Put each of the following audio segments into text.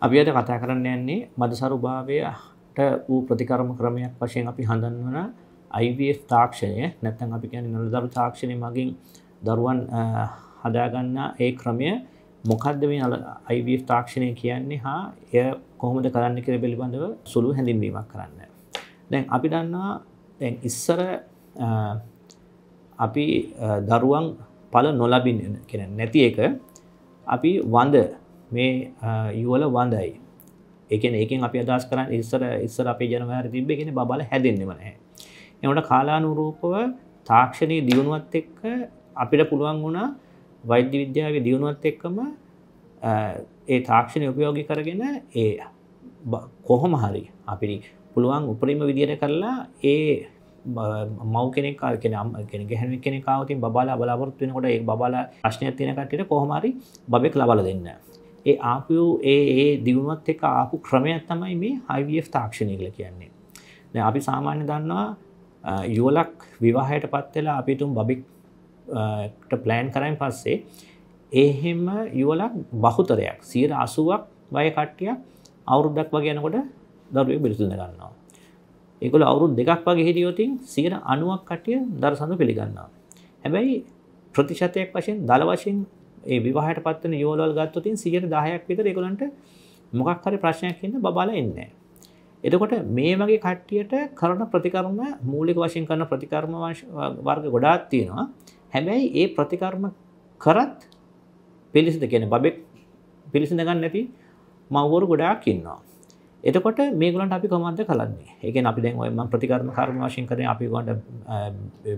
අපි අද කතා කරන්න යන්නේ මදසරුභාවයට වූ ප්‍රතිකරම ක්‍රමයක් වශයෙන් අපි හඳන්වන IVF තාක්ෂණය නැත්තන් අපි කියන නළදරු තාක්ෂණය මගින් දරුවන් හදාගන්න ඒ ක්‍රමය මොකක්ද මේ IVF තාක්ෂණය කියන්නේ හා එය කොහොමද කරන්න කර පිළිබඳව සුළු හැඳින්වීමක් කරන්න. දැන් අපි දන්නවා දැන් ඉස්සර අපි දරුවන් පල නොලබින් කෙන නැති එක අපි වඳ මේ යුවල වඳයි එකන එකෙන් අපි අදස් කරන්න ඉස්සර ඉස්සර අපේ ජනවර තිබ එකෙන බල හැදෙන්න්නම නෑ එවට කාලානුරූපව තාක්ෂණය දියුණුවත් එක්ක අපිට පුළුවන් වුණා වෛද්‍ය විද්‍යාව දියුණුවත් එක්කම ඒ තාක්ෂණය උපයෝගි කරගෙන ඒ කොහොම හරි අපි පුළුවන් උපරිම විදියට කරලා ඒ මව් කෙනෙක් කෙන කෙන ගැහැම කෙනෙ කාවතින් බාලා බලාපොරත්තු වෙනකොට ඒ බාලා ප්‍රශ්නයක් තියෙනකටට කොහොමරි බෙක් ලබල දෙන්න ඒ ආපයෝ ඒ ඒ දියුණුවත් එක ආපු ක්‍රමයක් තමයි මේ හයිවF තාක්ෂණය කළ කියන්නේ. දැන් අපි සාමාන්‍ය දන්නවා යුවලක් විවාහයට පත් වෙලා අපි තුම් බබෙක් ට ප්ලෑන් කරයින් පස්සේ එහෙම යුවලක් බහුතරයක් 80ක් වය කට්ටිය අවුරුද්දක් වගේ යනකොට දරුවෙක් බිරිඳ ගන්නවා. ඒගොල්ලෝ අවුරුදු දෙකක් වගේ හිටියොත් 90ක් කට්ටිය දරසඳ පිළිගන්නවා. හැබැයි ප්‍රතිශතයක් වශයෙන් දල වශයෙන් ඒ විවාහට පත්වන යෝලල් ගත්තතින් සියට දාහයක් විතර එකගලන්ට මොකක් හරි ප්‍රශ්නයක් හින්න බබාල එන්න. එතකොට මේ වගේ කට්ටියට කරන ප්‍රතිකර්ම මූලික වශයෙන් කරන ප්‍රතිකර්ම වර්ග ගොඩාත් තියෙනවා හැබැයි ඒ ප්‍රතිකර්ම කරත් පිලිසිද කියන බබෙක් පිලිසිඳ ගන්න නැති මව්වරු ගොඩාක් ඉන්නවා. එතකොට මේගලන්ට අපි කොමන්ද කලන්නේ ඒක අපි දැන් ඔයම ප්‍රතිකර්ම කර්ම වශයෙන් කරන අපි ගොඩ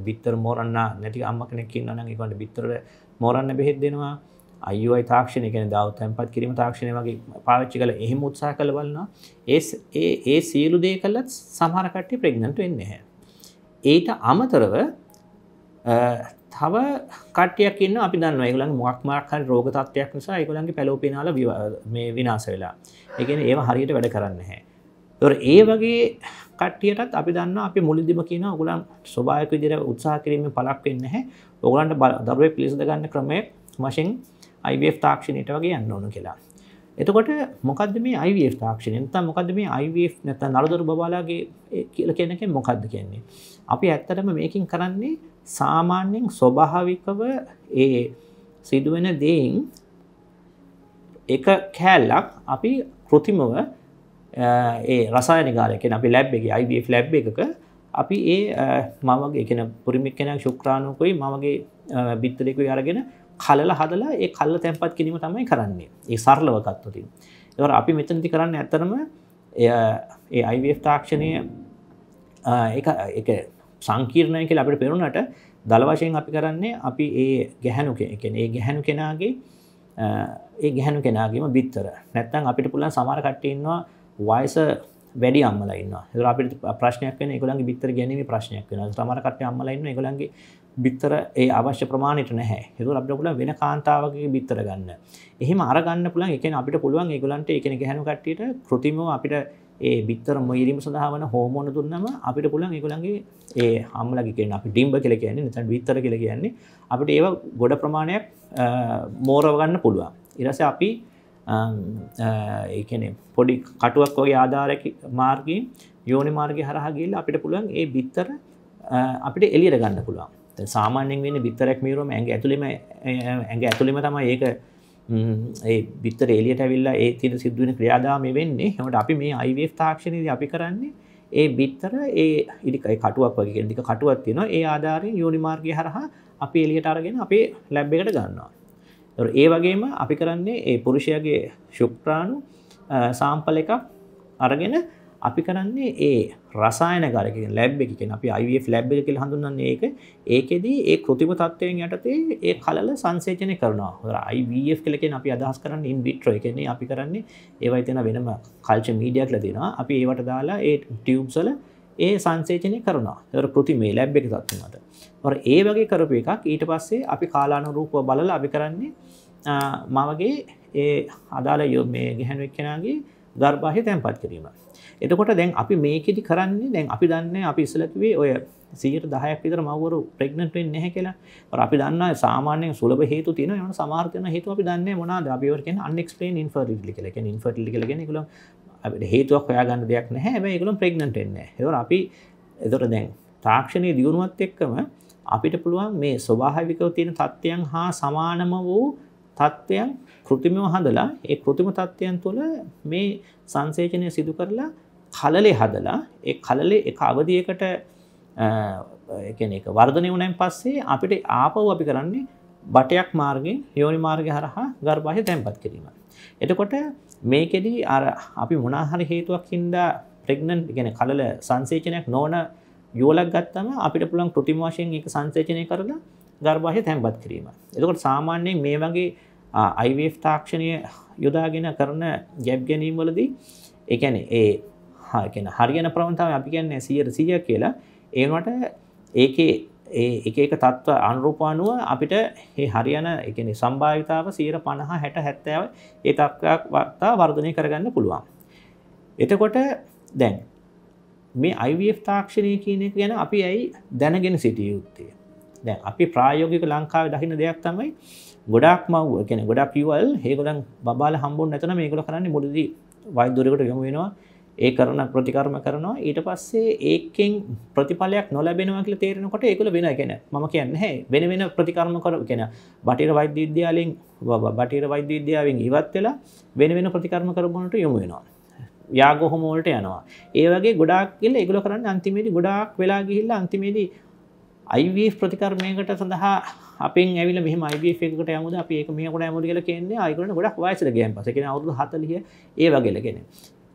බිත්තර මෝරන්න නැති අම්ම කෙනෙක් ඉන්නවා නම් ඒගොල්ලන්ට බිත්තර මෝරන්න බෙහෙත් දෙනවා අයයි තාක්ෂණය කෙන දව තැන්පත් කිරීම තාක්ෂණය වගේ පාවිච්චි කළ එහෙම උත්සා කළ බලන්නා ඒ ඒ සියලු දේ කල්ලත් සමහරකට්ටි ප්‍රෙග්නට වෙන්න හැ. ඊට අමතරව තව කටයක් ඉන්න අපි දන්න ඒගලන් මොක්මාකන් රෝගතත්වයක් නිසා ඒගලන්ගේ පැලෝපිනාල මේ විනාස වෙලා එකන ඒ හරියට වැඩ කරන්න හැ ඒ වගේ කට්ටියටත් අපි දන්න අපි මුලිදිම කියන ඔගුලන් ස්වභායක විදිර උත්සාහ කිරීම පලක් වෙන්න හැ ඔගලන්ට බල දරුවේ පිලිසඳ ගන්න ක්‍රමය වශයෙන් අයිවF තාක්ෂණයට වගේ යන්න ඕනු කියලා. එතකොට මොකද මේ අයිF තාක්ෂණය ත මොකද මේ අයිF නැත නරදුර බබාලාගේ කියල කියනක මොකක්ද කියන්නේ. අපි ඇත්තටම මේකින් කරන්නේ සාමාන්‍යෙන් ස්වභාවිකව ඒ සිදුවෙන දෙයින් එක කෑල්ලක් අපි කෘතිමව ඒ රසායනිකාරයකෙන් අපි ලැබ් එක IBF ලැබ් එකක අපි ඒ මමගේ එකන පුරිමික් කෙනක් ශුක්‍රාණුකොයි මමගේ බිත්තරෙකුයි අරගෙන කලල හදලා ඒ කල්ල තැන්පත් කිරීම තමයි කරන්නේ ඒ සරලවකත්වතින් එවර අපි මෙතනති කරන්න ඇත්තරම ඒ අයිF තාක්ෂණය එක සංකීර්ණය කියල අපට පෙරුණට දළවශයෙන් අපි කරන්නේ අපි ඒ ගැහැනු එකෙන ඒ ගැහැනු කෙනාගේ ඒ ගැහැනු කෙනගේම බිත්තර නැත්තන් අපිට පුළන් සමාර කට්ටඉන්නවා වයිස වැඩි අම්මල ඉන්න අපිට ප්‍රශ්නයක් වෙන එකගොලන්ගේ බිත්තර ගැනීම ප්‍රශ්නයක් වෙන තමරකට අම්මල ඉන්න එකගොලන්ගේ බිත්තර ඒ අවශ්‍ය ප්‍රමාණයට නැහැ හෙතු අපිට පුළුවන් වෙන කාන්තාවගේ බිත්තර ගන්න. එහෙම අරගන්න පුළුවන් එකෙන් අපිට පුළුවන් ඒගොල්ලන්ට එකෙන ගැහණු කට්ටියට કૃතිමව අපිට ඒ බිත්තර මොයිරීම සඳහා වන හෝමෝන දුන්නම අපිට පුළුවන් ඒගොල්ලන්ගේ ඒ අම්මලගේ කියන අපි ඩිම්බ කියලා කියන්නේ නැත්නම් බිත්තර කියලා කියන්නේ අපිට ඒව ගොඩ ප්‍රමාණයක් මෝරව ගන්න පුළුවන්. ඊට පස්සේ අපි ඒකන පොඩි කටුවක් වගේ ආධාරක මාර්ගය යෝනි මාර්ගය හරහගේල් අපිට පුළුවන් ඒ බිත්තර අපිට එලියට ගන්න පුළුවන් සාමාන්‍යෙන් වෙන බිත්තරක් මීරුවම ඇඟ ඇතුළිම ඇඟ ඇතුළිම තම ඒක ඒ බිත්තර එලියට ඇවිල්ලා ඒ තින සිදුවන ක්‍රියාදාම වෙන්නේ හමට අපි මේ අයිවේ තාක්ෂණයද අපි කරන්නේ ඒ බිත්තර ඒ ඉඩිකයි කටුවක් වගේ ටික කටුවත් තියෙනවා ඒ ආධාරය යෝනි මාර්ගය හරහා අපි එලියට අරගෙන අපේ ලැබ්බෙකට ගන්නවා ඒ වගේම අපි කරන්නේ ඒ පුරුෂයගේ ශුක්‍රාණු සාම්පල එකක් අරගෙන අපි කරන්නේ ඒ රසායන කාරක ලැබ් එක කියන අපි IVF ලැබ් එක කියලා හඳුන්වන්නේ ඒක. ඒකෙදී ඒ કૃතිම තත්වයෙන් යටතේ ඒ කලල සංසේචනය කරනවා. හොඳට IVF කියලා කියන අපි අදහස් කරන්නේ in vitro. ඒ කියන්නේ අපි කරන්නේ ඒවයි තියෙන වෙනම කල්චර් මීඩියා කියලා දෙනවා. අපි ඒවට දාලා ඒ ටියුබ්ස් වල ඒ සංසේචනය කරනවා ඒතර කෘති මේ ලැබ් එකේ තත්ත්වෙ මත. ඒතර ඒ වගේ කරපු එකක් ඊට පස්සේ අපි කාලානුරූපව බලලා අපි කරන්නේ මවගේ ඒ අදාළ මේ ගැහැණු එක්කෙනාගේ ගර්භාෂය තැන්පත් කිරීම. එතකොට දැන් අපි මේකෙදි කරන්නේ දැන් අපි දන්නේ අපි ඉස්සෙල්ලා කිව්වේ ඔය 10% විතර මව්වරු ප්‍රෙග්නන්ට් වෙන්නේ නැහැ කියලා. ඒත් අපි දන්නා සාමාන්‍යයෙන් සුලභ හේතු තියෙනවා. ඒවන සමහර වෙන හේතු අපි දන්නේ මොනවාද? අපි ඒවට කියන්නේ unexplained infertility කියලා. කියන්නේ infertility කියලා කියන්නේ ඒගොල්ලෝ අපිට හේතුවක් හොයාගන්න දෙයක් නැහැ හැබැයි ඒගොල්ලෝ ප්‍රෙග්නන්ට් වෙන්නේ නැහැ. ඒවර අපි එතකොට දැන් තාක්ෂණයේ දියුණුවත් එක්කම අපිට පුළුවන් මේ ස්වභාවිකව තියෙන தත්ත්වයන් හා සමානම වූ தත්ත්වයන් કૃතිමව හදලා ඒ કૃතිම தත්ත්වයන් තුළ මේ සංසේචනය සිදු කරලා කලලේ හදලා ඒ කලලේ එක අවධියකට ඒ කියන්නේ ඒක වර්ධනය වුණාන් පස්සේ අපිට ආපහු අපි කරන්නේ බටයක් මාර්ගයෙන් යෝනි මාර්ගය හරහා ගර්භාෂය තැන්පත් කිරීම. එතකොට මේකෙදී අර අපි මොනාහරි හේතුවක් හින්දා ප්‍රෙග්නන්් ගැන කලල සංසේචනයක් නෝන යෝලක් ගත්තම අපිට පුළන් කෘතිම වශයෙන් එක සංසේචනය කරලා ගර්භාෂය තැන්පත් කිරීම. එතකොට සාමාන්‍යයෙන් මේ වගේ අයිවF තාක්ෂණය යොදාගෙන කරන ගැබ් ගැනීම් වලදී එකැන ඒ හාකෙන හරිගන ප්‍රවන්තාව අපි කියන්න සියර සිය කියලා ඒවට ඒකේ ඒ එක එක තත්ත්ව අනුරූපානුව අපිට ඒ හරියන එකනි සම්භාවිතාව සීර පණහා හැට හැත්තෑව ඒ තක්කයක් වත්තා වර්ධනය කරගන්න පුළුවන්. එතකොට දැන් මේ අයිF තාක්ෂණය කියන එක ගැන අපි ඇයි දැනගෙන සිටිය යුත්තේ. දැන් අපි ප්‍රායෝගික ලංකාව දකින දෙයක් තමයි ගොඩක් මව් කෙන ගොඩක් යවල් ඒගොලන් බාල හම්බුන් නැතන මේගොල කරන්න මුොදදී වයිදුරකට යොමුවෙනවා ඒ කරන ප්‍රතිකර්ම කරනවා ඊට පස්සේ ඒකෙන් ප්‍රතිඵලයක් නොලැබෙනවා කියලා තේරෙනකොට ඒකල වෙන කෙන මම කියන්නේ හැ වෙන වෙන ප්‍රතිකර්ම කරපු කෙන බටහිර වෛද්‍ය විද්‍යාලෙන් බටහිර වෛද්‍ය විද්‍යාවෙන් ඉවත් වෙලා වෙන වෙන ප්‍රතිකර්ම කරපුනට යොමු වෙනවා යාගොහොම වලට යනවා ඒ වගේ ගොඩාක් ගිහලා ඒගොල්ලෝ කරන්නේ අන්තිමේදී ගොඩාක් වෙලා ගිහිල්ලා අන්තිමේදී IVF ප්‍රතිකර්මයකට සඳහා අපෙන් ඇවිල්ලා මෙහෙම IVF එකකට යමුද අපි ඒක මෙහෙකට යමුද කියලා කියන්නේ ආයෙකට ගොඩක් වයසට ගියන් පස්සේ කියන්නේ අවුරුදු 40 ඒ වගේ කෙනෙක්.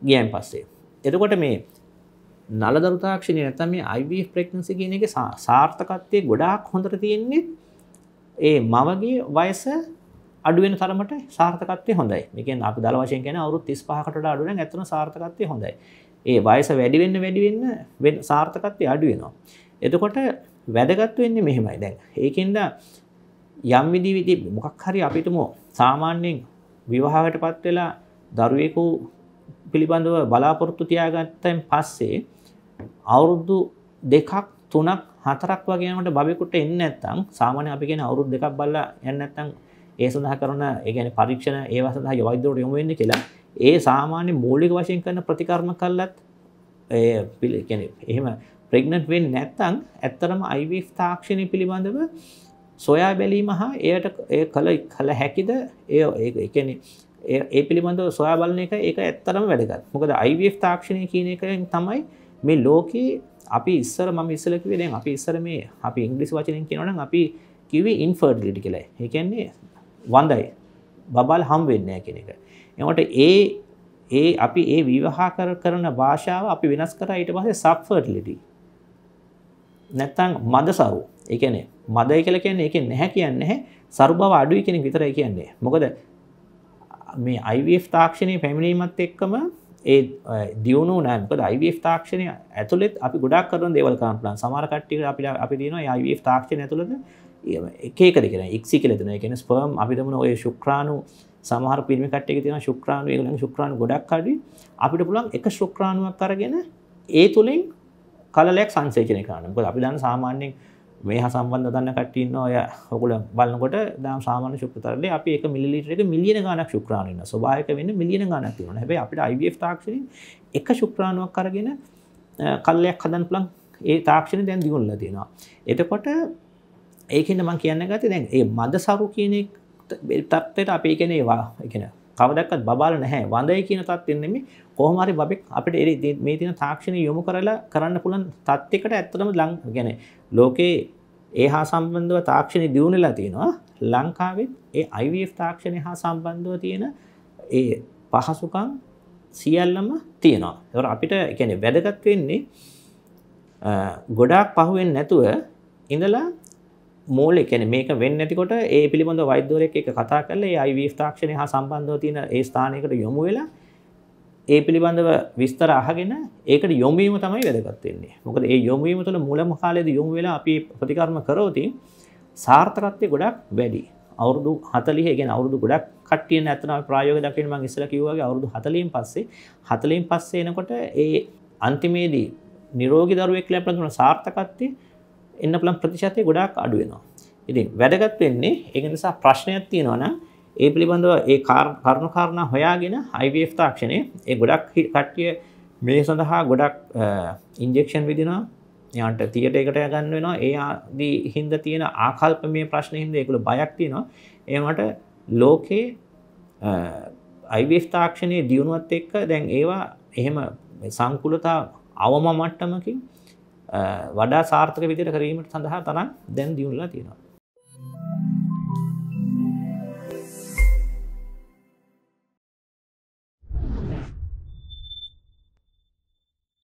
ගියන් පස්සේ. එතකොට මේ නලදරු තාක්ෂණය නැත්නම් මේ IVF pregnancy කියන එකේ සාර්ථකත්වයේ ගොඩාක් හොඳට තියෙන්නේ ඒ මවගේ වයස අඩු වෙන තරමට සාර්ථකත්වය හොඳයි. මේ කියන්නේ අපි දල වශයෙන් කියන්නේ අවුරුදු 35කට වඩා අඩු නම් ඇත්තම සාර්ථකත්වය හොඳයි. ඒ වයස වැඩි වෙන්න වැඩි වෙන්න සාර්ථකත්වය අඩු වෙනවා. එතකොට වැදගත් වෙන්නේ මෙහෙමයි. දැන් ඒකෙන්ද යම් විදි විදි මොකක් හරි අපිටම සාමාන්‍යයෙන් විවාහකටපත් වෙලා දරුවෙකු පිළිබඳව බලාපොරොත්තු තියාගත්තයින් පස්සේ අවුරුදු දෙකක් තුනක් හතරක් වගේමට බබෙකුට එන්න ඇත්තම් සාමාන්‍ය අපි කියන අවුරුදු දෙකක් බලලා යන්න නැත්නම් ඒ සඳහා කරන ඒ කියන්නේ පරීක්ෂණ ඒවා සඳහා වෛද්‍යවරයෙකුට යොමු වෙන්න කියලා ඒ සාමාන්‍ය මූලික වශයෙන් කරන ප්‍රතිකර්ම කළත් ඒ කියන්නේ එහෙම ප්‍රෙග්නන්ට් වෙන්නේ නැත්නම් ඇත්තටම IVF තාක්ෂණය පිළිබඳව සොයා බැලීම හා එයට ඒ කල කල හැකිද ඒ ඒ කියන්නේ ඒ පිළිබඳව සොයා බලන එක ඒක ඇත්තරම වැඩගත් මොකද IVF තාක්ෂණය කියන එකෙන් තමයි මේ ලෝකේ අපි ඉස්සර මම ඉස්සර කිව්වේ දැන් අපි ඉස්සර මේ අපි ඉංග්‍රීසි වචනෙන් කියනවා නම් අපි කිව්වේ infertility කියලා. ඒ කියන්නේ වඳයි. බබල් හම් වෙන්නේ නැහැ කියන එක. එතකොට ඒ ඒ අපි ඒ විවාහ කරන භාෂාව අපි වෙනස් කරා ඊට පස්සේ subfertility. නැත්තම් මදසරු. ඒ කියන්නේ මදයි කියලා කියන්නේ ඒකෙන් නැහැ කියන්නේ නැහැ. සරු බව අඩුයි කියන එක විතරයි කියන්නේ. මොකද මේ අයිF තාක්ෂණය පැමිණීමත් එක්කම ඒ දියුණු නෑමක IVF තාක්ෂණය ඇතුළෙත් අපි ගොඩක් කරන දේවල් කාම්පලන් සමාරකට්ටික අපිට අපි තියෙනවා IVF තාක්ෂණය ඇතුළද එකකද කියෙන එක්සි කලෙදන එකෙන ස්පර්ම් අපිටමන ඔය ශුක්‍රාණු සමහර පිල්මිකට්ටක තියෙන ශුක්‍රාණු ඒගලන ශුක්‍රාණ ගොඩක් අඩි අපිට පුළන් එක ශුක්‍රාණුවක් කරගෙන ඒ තුළින් කලලෙක් සංසේචනය කරනක අපි දන්න සාමාන්‍යෙන් මේ හසම්බන්ධ දන්න කටන්න ඔය හොකුල බලන්නකොට දම් සාමාන ශුක්‍රතරල අප එක මිලිටක මිලියන ගනක් ශුක්‍රාණන්න ස්භායක වන්න මිලියන ගනක් තිවන හැබ අපිට අයිF තාක්ෂණ එක ශුක්‍රාණුවක් කරගෙන කල්ලයක් හදන් පලන් ඒ තාක්ෂණ දැන් දිගුල්ල තියෙනවා එතකොට ඒකන්න මං කියන්න ගත දැන් ඒ මද සරු කියනෙක් තත්වයට අපේ කෙනේවා එකෙන කවදක්වත් බබාල නැහැ වඳයි කියන තත්ත්වෙ නෙමෙයි කොහොම හරි බබෙක් අපිට මේ තියෙන තාක්ෂණය යොමු කරලා කරන්න පුළුවන් තත්යකට ඇත්තටම ලං කියන්නේ ලෝකේ ඒ හා සම්බන්ධව තාක්ෂණය දියුණුවලා තියෙනවා ලංකාවෙත් ඒ IVF තාක්ෂණය හා සම්බන්ධව තියෙන ඒ පහසුකම් සියල්ලම තියෙනවා. ඒවර අපිට කියන්නේ වැදගත් වෙන්නේ ගොඩාක් පහුවෙන් නැතුව ඉඳලා මූල එකන මේක වෙන්නතිකොට ඒ පිළිබඳ වෛද්‍යවරයක් එක කතා කරල අයිව ස්ථාක්ෂණය හා සම්බන්ධව තියෙන ඒ ස්ථානයකට යොමු වෙලා ඒ පිළිබඳව විස්තර අහගෙන ඒකට යොමීම තමයි වැදගත්වෙන්නේ මොකද ඒ යොමීම තුළ මුලම කාලෙද යොමු වෙලා අපි ප්‍රතිකර්ම කරෝති සාර්ථකත්වය ගොඩක් වැඩි අවුරදු හතලිහ ගෙන අවුරදු ගොඩක් කටිය ඇතන ප්‍රයෝග දකින මං ඉස්සල කිවගේ අවුරදු හතලින් පස්සේ හතලින් පස්සේ එනකොට ඒ අන්තිමේදී නිරෝගි දරුවෙක් ලැබඳුන සාර්ථකත්වය එන්න පුළන් ප්‍රතිශතය ගොඩාක් අඩු වෙනවා. ඉතින් වැඩගත් වෙන්නේ ඒක නිසා ප්‍රශ්නයක් තියෙනවා නම් ඒ පිළිබඳව ඒ කරුණු කාරණා හොයාගෙන IVF තාක්ෂණය ඒ ගොඩක් කට්ටිය මේ සඳහා ගොඩක් ඉන්ජෙක්ෂන් විදිනවා යාන්ට තියට එකට ගන්න වෙනවා ඒ ආදී හින්ද තියෙන ආකල්පමය ප්‍රශ්න හින්ද ඒගොල්ලෝ බයක් තියෙනවා. ඒවට ලෝකේ IVF තාක්ෂණයේ දියුණුවත් එක්ක දැන් ඒවා එහෙම සංකුලතා අවම මට්ටමකින් වඩා සාර්ථක විදිර කරීමට සඳහා තනම් දැන් දියුණලා තියෙනවා.